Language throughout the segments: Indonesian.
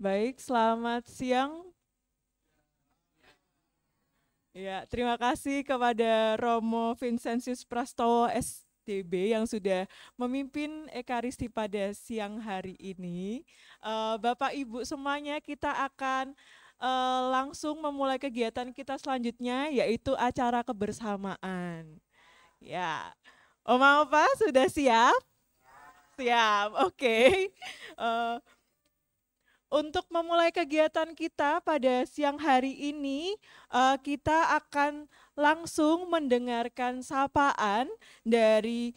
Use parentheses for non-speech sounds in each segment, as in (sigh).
Baik, selamat siang. Ya, terima kasih kepada Romo Vincentius Prastowo STB yang sudah memimpin Ekaristi pada siang hari ini. Uh, Bapak Ibu semuanya kita akan uh, langsung memulai kegiatan kita selanjutnya yaitu acara kebersamaan. Ya, Oma Opa sudah siap? Siap, oke. Okay. Uh, eh, untuk memulai kegiatan kita pada siang hari ini, eh, kita akan langsung mendengarkan sapaan dari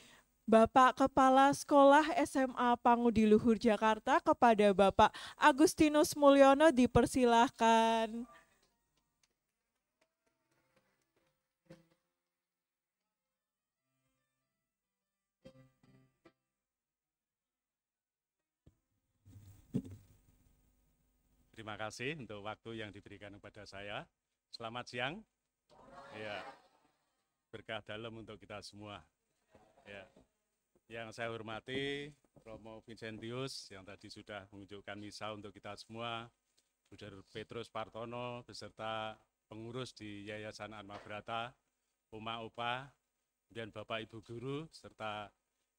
Bapak Kepala Sekolah SMA Pangudi Luhur Jakarta kepada Bapak Agustinus Mulyono dipersilahkan. terima kasih untuk waktu yang diberikan kepada saya. Selamat siang. Ya. Berkah dalam untuk kita semua. Ya. Yang saya hormati Romo Vincentius yang tadi sudah menunjukkan misa untuk kita semua, Bruder Petrus Partono beserta pengurus di Yayasan Anma Brata, Uma Opa, dan Bapak Ibu Guru serta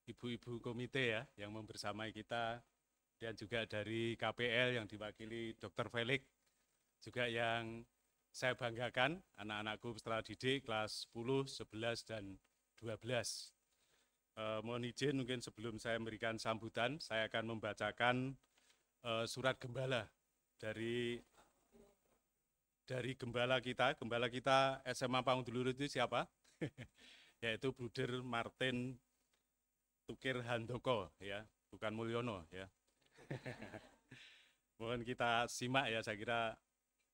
ibu-ibu komite ya yang membersamai kita dan juga dari KPL yang diwakili Dr. Felix, juga yang saya banggakan anak-anakku setelah didik kelas 10, 11, dan 12. Eh, mohon izin mungkin sebelum saya memberikan sambutan, saya akan membacakan eh, surat gembala dari dari gembala kita, gembala kita SMA Panggung itu siapa? (laughs) Yaitu Bruder Martin Tukir Handoko ya, bukan Mulyono ya. (laughs) mohon kita simak ya saya kira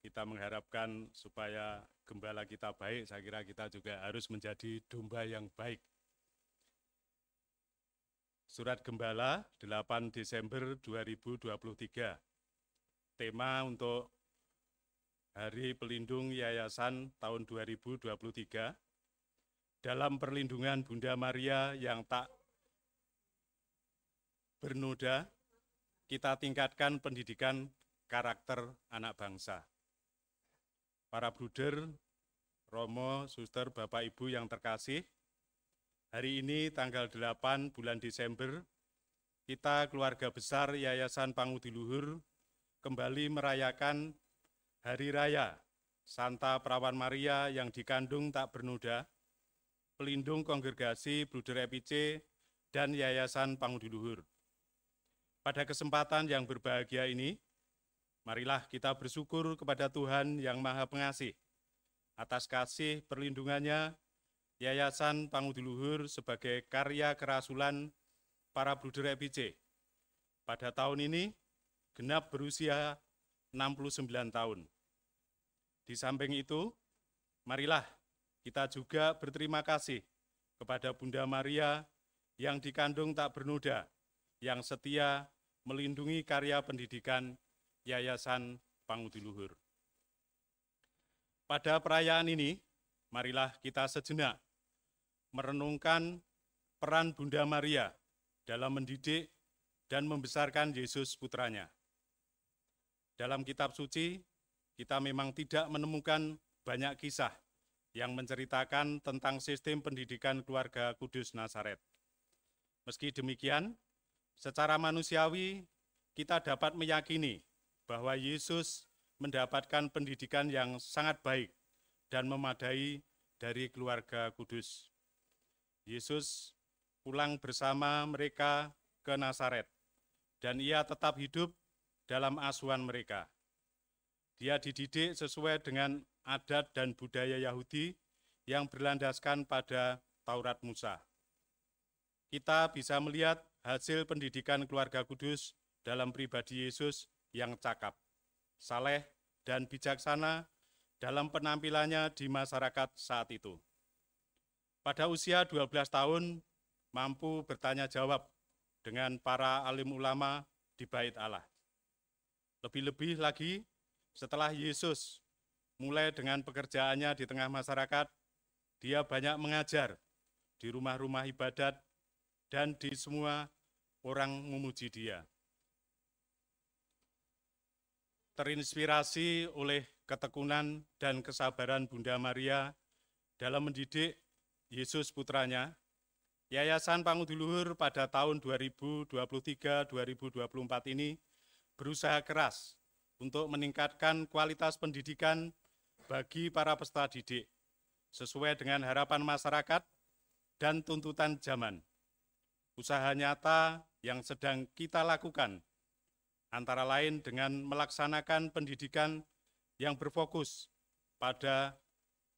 kita mengharapkan supaya gembala kita baik saya kira kita juga harus menjadi domba yang baik Surat Gembala 8 Desember 2023 Tema untuk Hari Pelindung Yayasan tahun 2023 Dalam perlindungan Bunda Maria yang tak bernoda kita tingkatkan pendidikan karakter anak bangsa. Para bruder, Romo, suster, Bapak Ibu yang terkasih, hari ini tanggal 8 bulan Desember, kita keluarga besar Yayasan Pangudi Luhur kembali merayakan Hari Raya Santa Perawan Maria yang dikandung tak bernoda, pelindung kongregasi Bruder EPC dan Yayasan Pangudi Luhur pada kesempatan yang berbahagia ini, marilah kita bersyukur kepada Tuhan yang Maha Pengasih atas kasih perlindungannya Yayasan Pangudiluhur sebagai karya kerasulan para Bruder EPJ. Pada tahun ini, genap berusia 69 tahun. Di samping itu, marilah kita juga berterima kasih kepada Bunda Maria yang dikandung tak bernoda yang setia melindungi karya pendidikan Yayasan Pangudi Luhur. Pada perayaan ini, marilah kita sejenak merenungkan peran Bunda Maria dalam mendidik dan membesarkan Yesus putranya. Dalam kitab suci, kita memang tidak menemukan banyak kisah yang menceritakan tentang sistem pendidikan keluarga Kudus Nazaret. Meski demikian, Secara manusiawi, kita dapat meyakini bahwa Yesus mendapatkan pendidikan yang sangat baik dan memadai dari keluarga kudus. Yesus pulang bersama mereka ke Nazaret, dan ia tetap hidup dalam asuhan mereka. Dia dididik sesuai dengan adat dan budaya Yahudi yang berlandaskan pada Taurat Musa. Kita bisa melihat hasil pendidikan keluarga kudus dalam pribadi Yesus yang cakap, saleh, dan bijaksana dalam penampilannya di masyarakat saat itu. Pada usia 12 tahun, mampu bertanya jawab dengan para alim ulama di bait Allah. Lebih-lebih lagi, setelah Yesus mulai dengan pekerjaannya di tengah masyarakat, dia banyak mengajar di rumah-rumah ibadat dan di semua orang memuji dia. Terinspirasi oleh ketekunan dan kesabaran Bunda Maria dalam mendidik Yesus putranya, Yayasan Panguduluhur pada tahun 2023-2024 ini berusaha keras untuk meningkatkan kualitas pendidikan bagi para peserta didik sesuai dengan harapan masyarakat dan tuntutan zaman usaha nyata yang sedang kita lakukan, antara lain dengan melaksanakan pendidikan yang berfokus pada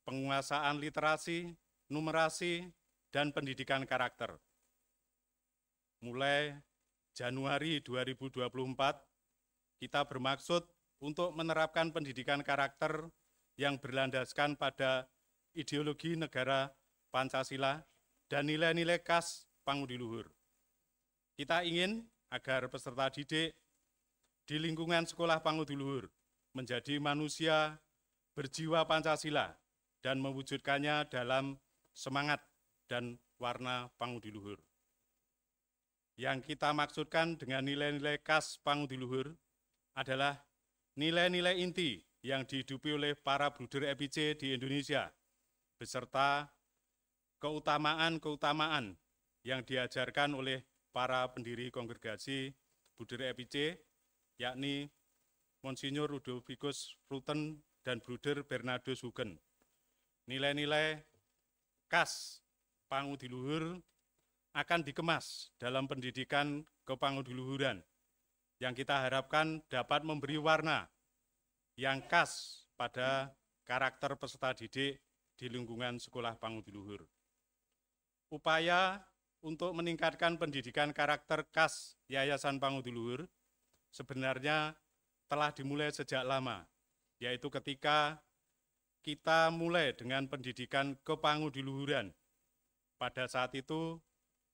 penguasaan literasi, numerasi, dan pendidikan karakter. Mulai Januari 2024, kita bermaksud untuk menerapkan pendidikan karakter yang berlandaskan pada ideologi negara Pancasila dan nilai-nilai khas pangudi luhur. Kita ingin agar peserta didik di lingkungan sekolah pangudi luhur menjadi manusia berjiwa Pancasila dan mewujudkannya dalam semangat dan warna pangudi luhur. Yang kita maksudkan dengan nilai-nilai khas pangudi luhur adalah nilai-nilai inti yang dihidupi oleh para bruder EPC di Indonesia, beserta keutamaan-keutamaan yang diajarkan oleh para pendiri kongregasi Budir EPC, yakni Monsinyur Rudolfikus Ruten dan Bruder Bernardo Hugen. Nilai-nilai khas Pangudiluhur akan dikemas dalam pendidikan kepangudiluhuran yang kita harapkan dapat memberi warna yang khas pada karakter peserta didik di lingkungan sekolah Pangudiluhur. Upaya untuk meningkatkan pendidikan karakter khas Yayasan Luhur sebenarnya telah dimulai sejak lama, yaitu ketika kita mulai dengan pendidikan kepanguduluhuran. Pada saat itu,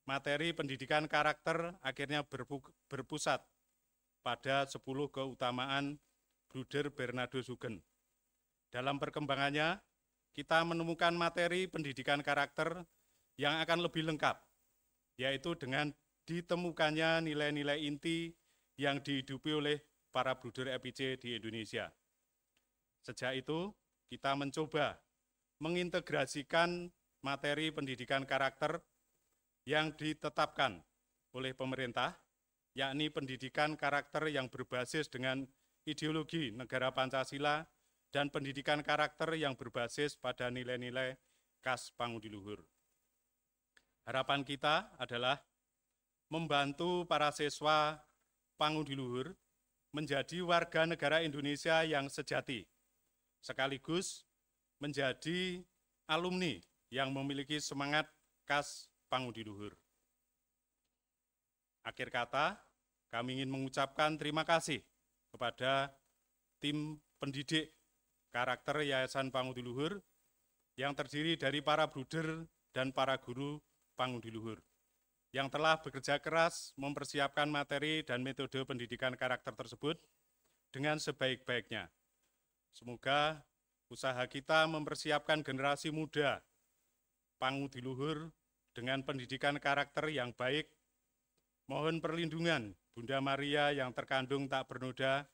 materi pendidikan karakter akhirnya berpusat pada 10 keutamaan Bruder Bernardo Sugen. Dalam perkembangannya, kita menemukan materi pendidikan karakter yang akan lebih lengkap, yaitu dengan ditemukannya nilai-nilai inti yang dihidupi oleh para bruder EPC di Indonesia. Sejak itu, kita mencoba mengintegrasikan materi pendidikan karakter yang ditetapkan oleh pemerintah, yakni pendidikan karakter yang berbasis dengan ideologi negara Pancasila dan pendidikan karakter yang berbasis pada nilai-nilai khas Luhur. Harapan kita adalah membantu para siswa Pangudi Luhur menjadi warga negara Indonesia yang sejati, sekaligus menjadi alumni yang memiliki semangat khas Pangudi Luhur. Akhir kata, kami ingin mengucapkan terima kasih kepada tim pendidik karakter Yayasan Pangudi Luhur yang terdiri dari para bruder dan para guru luhur yang telah bekerja keras mempersiapkan materi dan metode pendidikan karakter tersebut dengan sebaik-baiknya. Semoga usaha kita mempersiapkan generasi muda Pangudi Luhur dengan pendidikan karakter yang baik. Mohon perlindungan Bunda Maria yang terkandung tak bernoda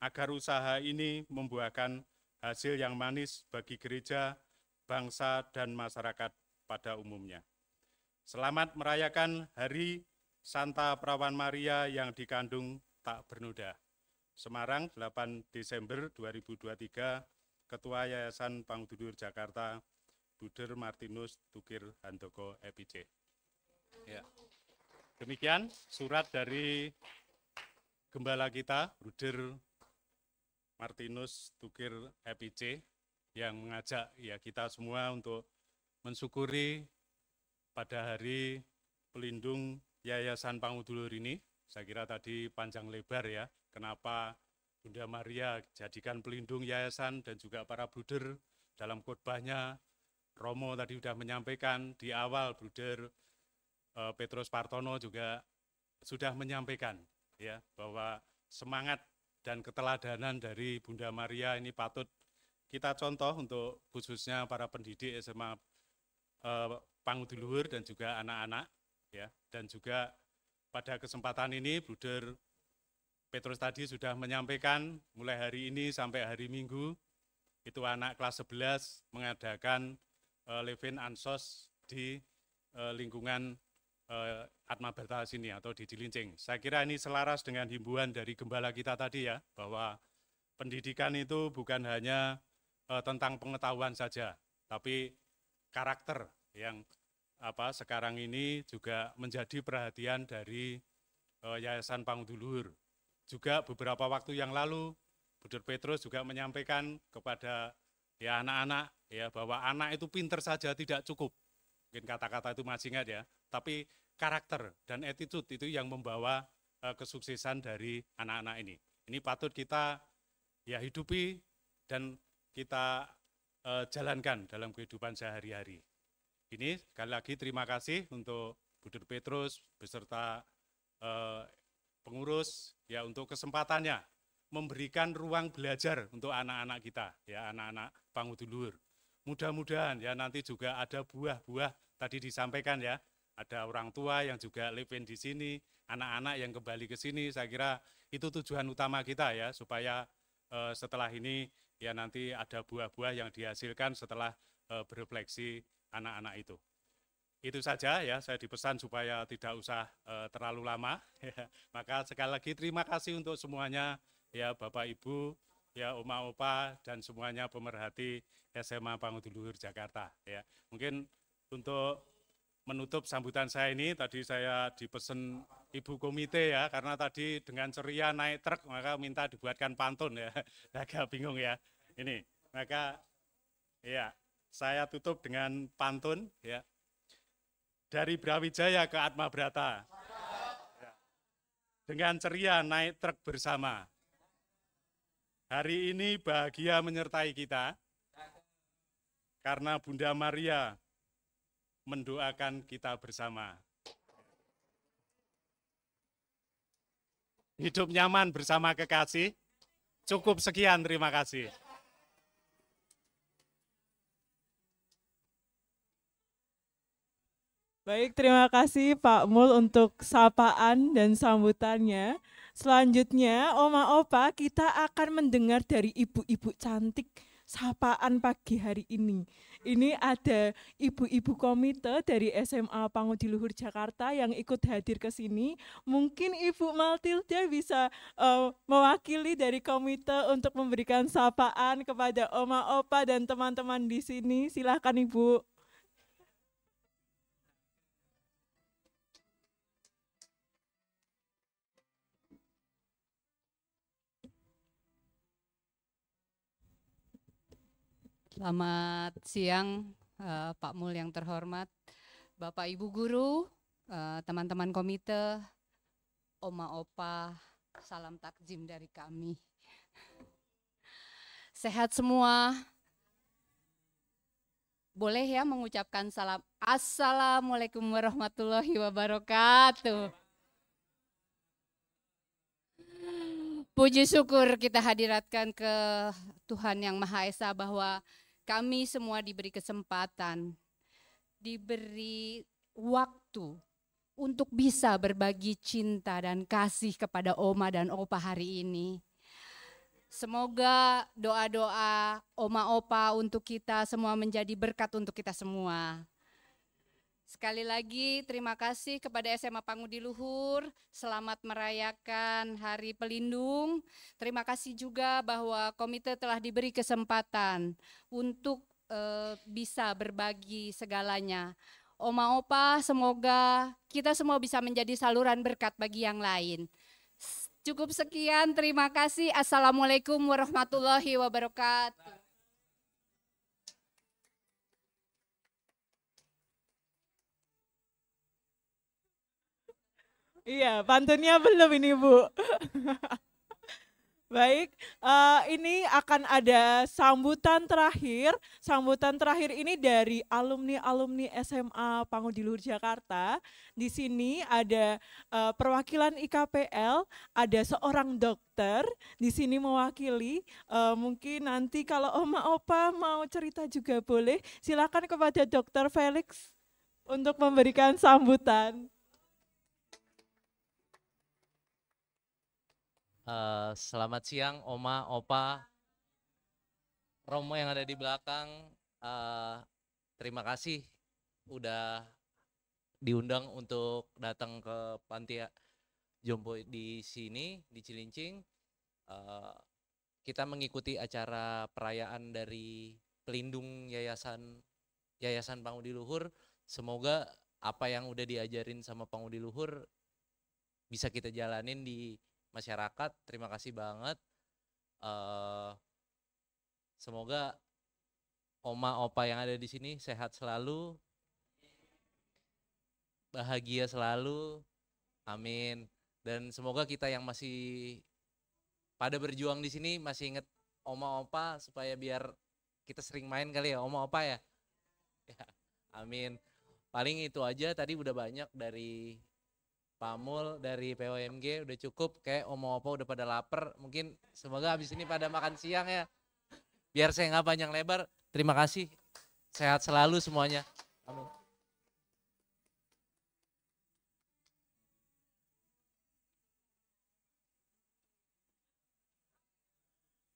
agar usaha ini membuahkan hasil yang manis bagi gereja, bangsa, dan masyarakat pada umumnya. Selamat merayakan Hari Santa Perawan Maria yang dikandung tak bernoda. Semarang 8 Desember 2023, Ketua Yayasan Pangdudur Jakarta, Buder Martinus Tukir Handoko EPJ. Ya. Demikian surat dari gembala kita, Buder Martinus Tukir EPJ, yang mengajak ya kita semua untuk mensyukuri pada hari pelindung Yayasan Pangudulur ini. Saya kira tadi panjang lebar ya, kenapa Bunda Maria jadikan pelindung yayasan dan juga para bruder dalam khotbahnya. Romo tadi sudah menyampaikan di awal bruder eh, Petrus Partono juga sudah menyampaikan ya bahwa semangat dan keteladanan dari Bunda Maria ini patut kita contoh untuk khususnya para pendidik SMA eh, pangudulur dan juga anak-anak ya dan juga pada kesempatan ini Bruder Petrus tadi sudah menyampaikan mulai hari ini sampai hari Minggu itu anak kelas 11 mengadakan uh, Levin Ansos di uh, lingkungan uh, Atma Berta sini atau di Cilincing. Saya kira ini selaras dengan himbuan dari gembala kita tadi ya bahwa pendidikan itu bukan hanya uh, tentang pengetahuan saja, tapi karakter yang apa sekarang ini juga menjadi perhatian dari uh, Yayasan Pangudulur. Juga beberapa waktu yang lalu Budur Petrus juga menyampaikan kepada ya anak-anak ya bahwa anak itu pinter saja tidak cukup. Mungkin kata-kata itu masih ingat ya, tapi karakter dan attitude itu yang membawa uh, kesuksesan dari anak-anak ini. Ini patut kita ya hidupi dan kita uh, jalankan dalam kehidupan sehari-hari. Ini sekali lagi terima kasih untuk Budur Petrus beserta eh, pengurus ya untuk kesempatannya memberikan ruang belajar untuk anak-anak kita ya anak-anak pangudulur. Mudah-mudahan ya nanti juga ada buah-buah tadi disampaikan ya ada orang tua yang juga live di sini, anak-anak yang kembali ke sini. Saya kira itu tujuan utama kita ya, supaya eh, setelah ini ya nanti ada buah-buah yang dihasilkan setelah eh, berefleksi anak-anak itu. Itu saja ya, saya dipesan supaya tidak usah e, terlalu lama. (laughs) Maka sekali lagi terima kasih untuk semuanya ya Bapak Ibu, ya Oma Opa dan semuanya pemerhati SMA Panguduluhur Jakarta ya. Mungkin untuk menutup sambutan saya ini tadi saya dipesan ibu komite ya karena tadi dengan ceria naik truk maka minta dibuatkan pantun ya (laughs) agak bingung ya ini maka ya saya tutup dengan pantun ya. Dari Brawijaya ke Atma Brata. Ya. Dengan ceria naik truk bersama. Hari ini bahagia menyertai kita karena Bunda Maria mendoakan kita bersama. Hidup nyaman bersama kekasih. Cukup sekian, terima kasih. Baik, terima kasih Pak Mul untuk sapaan dan sambutannya. Selanjutnya, Oma Opa, kita akan mendengar dari ibu-ibu cantik sapaan pagi hari ini. Ini ada ibu-ibu komite dari SMA Pangudi Luhur Jakarta yang ikut hadir ke sini. Mungkin Ibu Maltilda bisa uh, mewakili dari komite untuk memberikan sapaan kepada Oma Opa dan teman-teman di sini. Silahkan Ibu. Selamat siang uh, Pak Mul yang terhormat, Bapak Ibu guru, eh, teman-teman uh, komite, oma opa, salam takjim dari kami. Sehat semua. Boleh ya mengucapkan salam Assalamualaikum warahmatullahi wabarakatuh. Puji syukur kita hadiratkan ke Tuhan Yang Maha Esa bahwa kami semua diberi kesempatan, diberi waktu untuk bisa berbagi cinta dan kasih kepada oma dan opa hari ini. Semoga doa-doa oma opa untuk kita semua menjadi berkat untuk kita semua. Sekali lagi terima kasih kepada SMA Pangudi Luhur, selamat merayakan Hari Pelindung. Terima kasih juga bahwa komite telah diberi kesempatan untuk e, bisa berbagi segalanya. Oma Opa, semoga kita semua bisa menjadi saluran berkat bagi yang lain. Cukup sekian, terima kasih. Assalamualaikum warahmatullahi wabarakatuh. Iya, pantunnya belum ini Bu. (laughs) Baik, uh, ini akan ada sambutan terakhir. Sambutan terakhir ini dari alumni-alumni SMA Pangudi Luhur Jakarta. Di sini ada uh, perwakilan IKPL, ada seorang dokter di sini mewakili. Uh, mungkin nanti kalau Oma Opa mau cerita juga boleh. Silakan kepada Dokter Felix untuk memberikan sambutan. Eh, selamat siang Oma, Opa, Romo yang ada di belakang. Uh, terima kasih udah diundang untuk datang ke panti jompo di sini di Cilincing. Uh, kita mengikuti acara perayaan dari pelindung yayasan yayasan Pangudi Luhur. Semoga apa yang udah diajarin sama Pangudi Luhur bisa kita jalanin di masyarakat terima kasih banget uh, semoga oma opa yang ada di sini sehat selalu bahagia selalu amin dan semoga kita yang masih pada berjuang di sini masih inget oma opa supaya biar kita sering main kali ya oma opa ya, (laughs) ya amin paling itu aja tadi udah banyak dari Pamul dari POMG udah cukup kayak Oma apa udah pada lapar mungkin semoga habis ini pada makan siang ya biar saya nggak panjang lebar terima kasih sehat selalu semuanya amin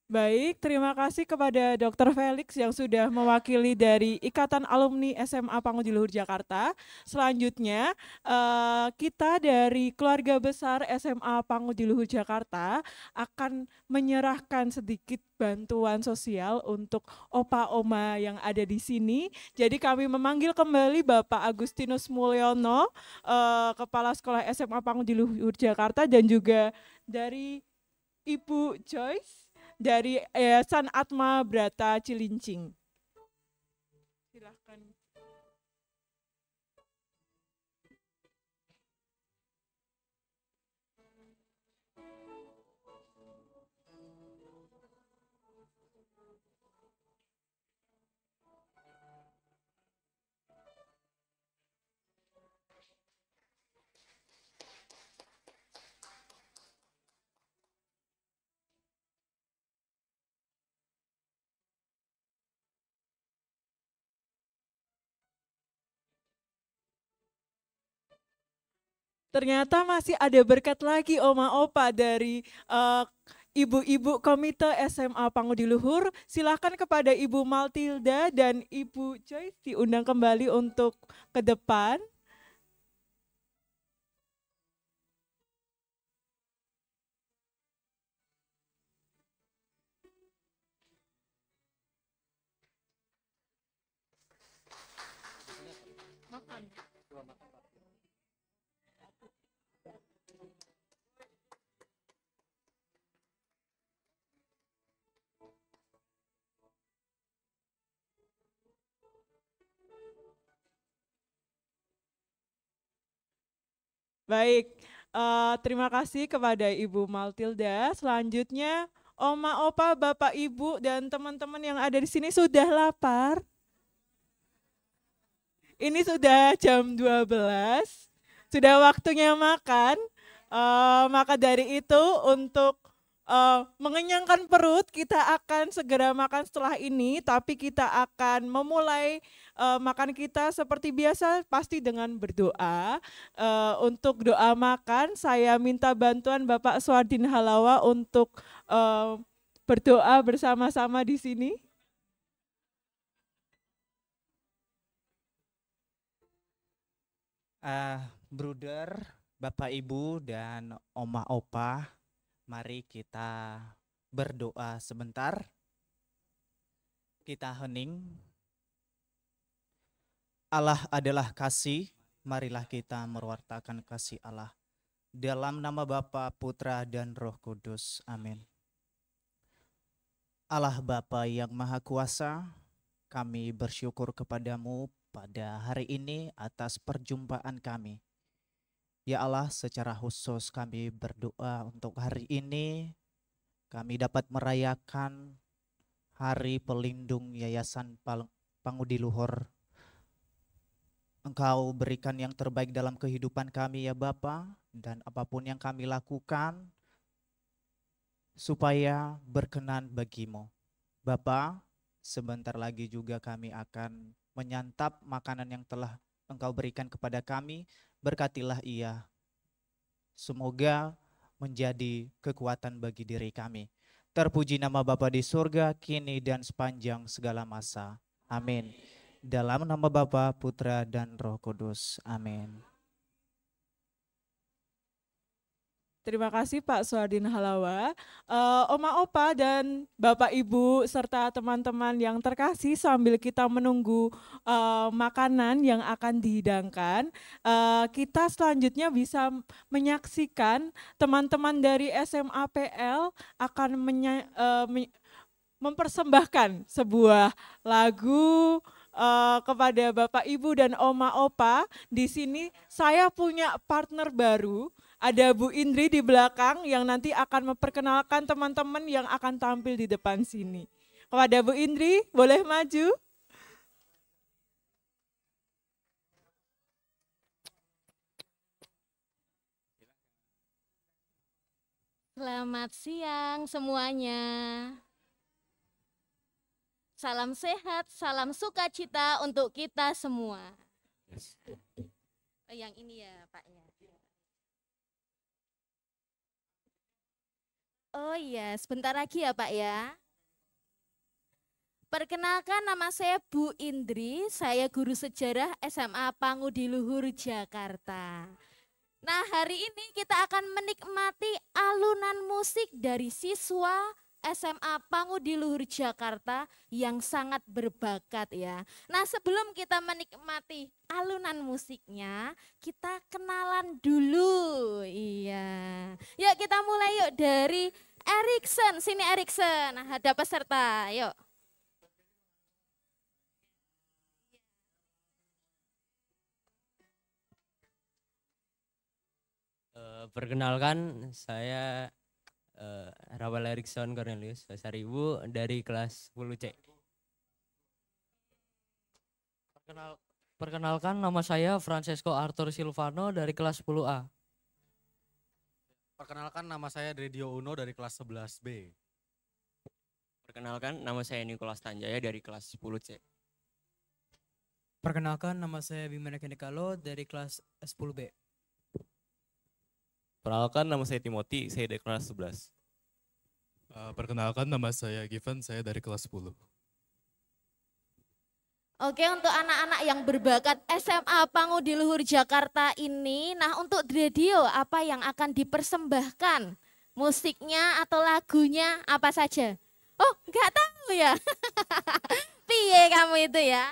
Baik, terima kasih kepada Dr. Felix yang sudah mewakili dari Ikatan Alumni SMA Pangu Luhur Jakarta. Selanjutnya, eh, kita dari keluarga besar SMA Pangu Luhur Jakarta akan menyerahkan sedikit bantuan sosial untuk opa oma yang ada di sini. Jadi kami memanggil kembali Bapak Agustinus Mulyono, eh, Kepala Sekolah SMA Pangu Luhur Jakarta dan juga dari Ibu Joyce dari Yayasan eh, Atma Brata Cilincing. ternyata masih ada berkat lagi Oma Opa dari ibu eh, Ibu-ibu Komite SMA Pangudi Luhur, silakan kepada Ibu Maltilda dan Ibu Joyce diundang kembali untuk ke depan. Baik, uh, terima kasih kepada Ibu Maltilda. Selanjutnya, Oma, Opa, Bapak, Ibu, dan teman-teman yang ada di sini sudah lapar. Ini sudah jam 12, sudah waktunya makan. Uh, maka dari itu untuk uh, mengenyangkan perut. Kita akan segera makan setelah ini, tapi kita akan memulai uh, makan kita seperti biasa, pasti dengan berdoa. Uh, untuk doa makan, saya minta bantuan Bapak Swadin Halawa untuk uh, berdoa bersama-sama di sini. Uh, Bruder, Bapak Ibu dan Oma Opa Mari kita berdoa sebentar. Kita hening. Allah adalah kasih, marilah kita mewartakan kasih Allah. Dalam nama Bapa, Putra, dan Roh Kudus. Amin. Allah Bapa yang Maha Kuasa, kami bersyukur kepadamu pada hari ini atas perjumpaan kami Ya Allah, secara khusus kami berdoa untuk hari ini kami dapat merayakan Hari Pelindung Yayasan Pangudi Luhur. Engkau berikan yang terbaik dalam kehidupan kami ya Bapa dan apapun yang kami lakukan supaya berkenan bagimu. Bapa, sebentar lagi juga kami akan menyantap makanan yang telah Engkau berikan kepada kami berkatilah ia. Semoga menjadi kekuatan bagi diri kami. Terpuji nama Bapa di surga, kini dan sepanjang segala masa. Amin. Dalam nama Bapa, Putra, dan Roh Kudus. Amin. Terima kasih Pak Suardin Halawa, uh, Oma Opa dan Bapak Ibu serta teman-teman yang terkasih sambil kita menunggu uh, makanan yang akan dihidangkan, uh, kita selanjutnya bisa menyaksikan teman-teman dari SMAPL akan uh, mempersembahkan sebuah lagu uh, kepada Bapak Ibu dan Oma Opa. Di sini saya punya partner baru ada Bu Indri di belakang yang nanti akan memperkenalkan teman-teman yang akan tampil di depan sini. Kalau ada Bu Indri, boleh maju. Selamat siang semuanya. Salam sehat, salam sukacita untuk kita semua. Oh, yang ini ya, Pak ya. Oh iya, sebentar lagi ya Pak ya. Perkenalkan nama saya Bu Indri, saya guru sejarah SMA Pangudi Luhur Jakarta. Nah, hari ini kita akan menikmati alunan musik dari siswa SMA Pangudi Luhur Jakarta yang sangat berbakat ya. Nah, sebelum kita menikmati alunan musiknya, kita kenalan dulu. Iya. Yuk kita mulai yuk dari Erikson, sini Erikson, nah, ada peserta, yuk. Eh, perkenalkan, saya uh, eh, Rawal Erikson Cornelius Seribu dari kelas 10C. perkenalkan, nama saya Francesco Arthur Silvano dari kelas 10A. Perkenalkan nama saya Dredio Uno dari kelas 11B. Perkenalkan nama saya Nikolas Tanjaya dari kelas 10C. Perkenalkan nama saya Bima Nekalo dari kelas 10B. Perkenalkan nama saya Timothy, saya dari kelas 11. Eh, perkenalkan nama saya Given, saya dari kelas 10. Oke, untuk anak-anak yang berbakat SMA Pangudi Luhur Jakarta ini, nah untuk radio apa yang akan dipersembahkan? Musiknya atau lagunya apa saja? Oh, nggak tahu ya. (laughs) Piye kamu itu ya?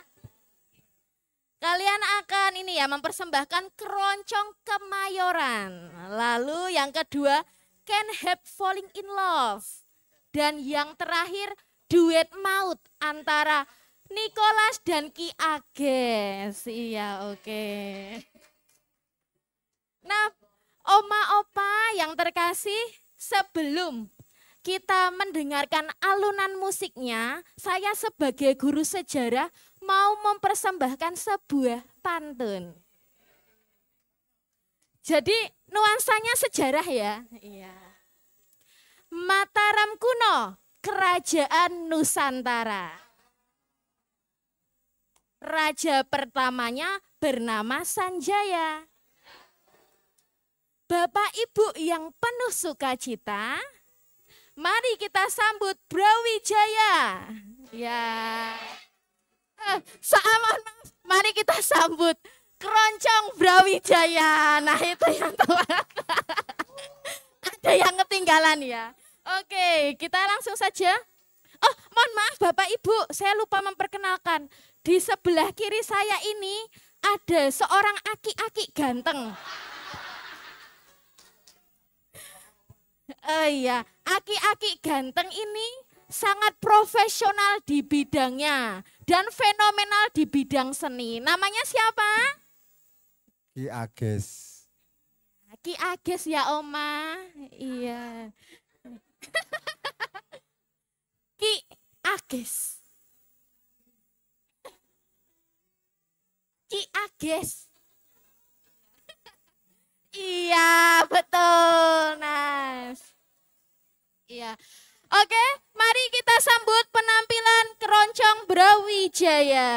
Kalian akan ini ya mempersembahkan keroncong kemayoran. Lalu yang kedua, Can Help Falling in Love. Dan yang terakhir, duet maut antara Nicholas dan Ki Ages. Iya, oke. Okay. Nah, Oma Opa yang terkasih, sebelum kita mendengarkan alunan musiknya, saya sebagai guru sejarah mau mempersembahkan sebuah pantun. Jadi nuansanya sejarah ya. Iya. Mataram kuno, kerajaan Nusantara. Raja pertamanya bernama Sanjaya. Bapak Ibu yang penuh sukacita, mari kita sambut Brawijaya. Ya. Eh, mari kita sambut Keroncong Brawijaya. Nah, itu yang telat. (laughs) Ada yang ketinggalan ya. Oke, kita langsung saja. Oh, mohon maaf Bapak Ibu, saya lupa memperkenalkan. Di sebelah kiri saya ini ada seorang aki-aki ganteng. Oh iya, aki-aki ganteng ini sangat profesional di bidangnya dan fenomenal di bidang seni. Namanya siapa? Ki Ages. Ki Ages ya Oma. Iya. (laughs) Ki Ages. Ki Ages. (laughs) iya, betul, Nas. Iya. Oke, mari kita sambut penampilan keroncong Brawijaya.